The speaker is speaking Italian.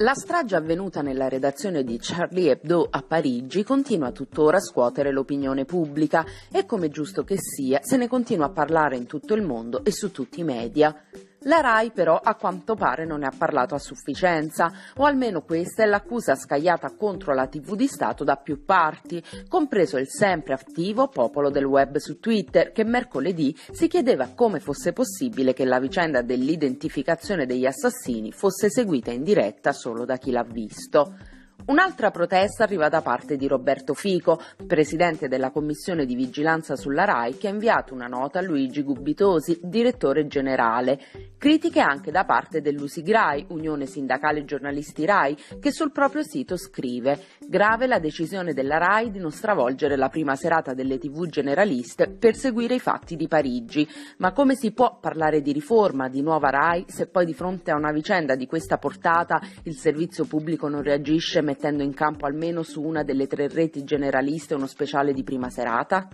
La strage avvenuta nella redazione di Charlie Hebdo a Parigi continua tuttora a scuotere l'opinione pubblica e come giusto che sia se ne continua a parlare in tutto il mondo e su tutti i media. La RAI però a quanto pare non ne ha parlato a sufficienza, o almeno questa è l'accusa scagliata contro la TV di Stato da più parti, compreso il sempre attivo popolo del web su Twitter che mercoledì si chiedeva come fosse possibile che la vicenda dell'identificazione degli assassini fosse seguita in diretta solo da chi l'ha visto. Un'altra protesta arriva da parte di Roberto Fico, presidente della commissione di vigilanza sulla RAI, che ha inviato una nota a Luigi Gubitosi, direttore generale. Critiche anche da parte dell'USIGRAI, Unione Sindacale Giornalisti RAI, che sul proprio sito scrive Grave la decisione della RAI di non stravolgere la prima serata delle tv generaliste per seguire i fatti di Parigi. Ma come si può parlare di riforma, di nuova RAI, se poi di fronte a una vicenda di questa portata il servizio pubblico non reagisce mettendo in campo almeno su una delle tre reti generaliste uno speciale di prima serata?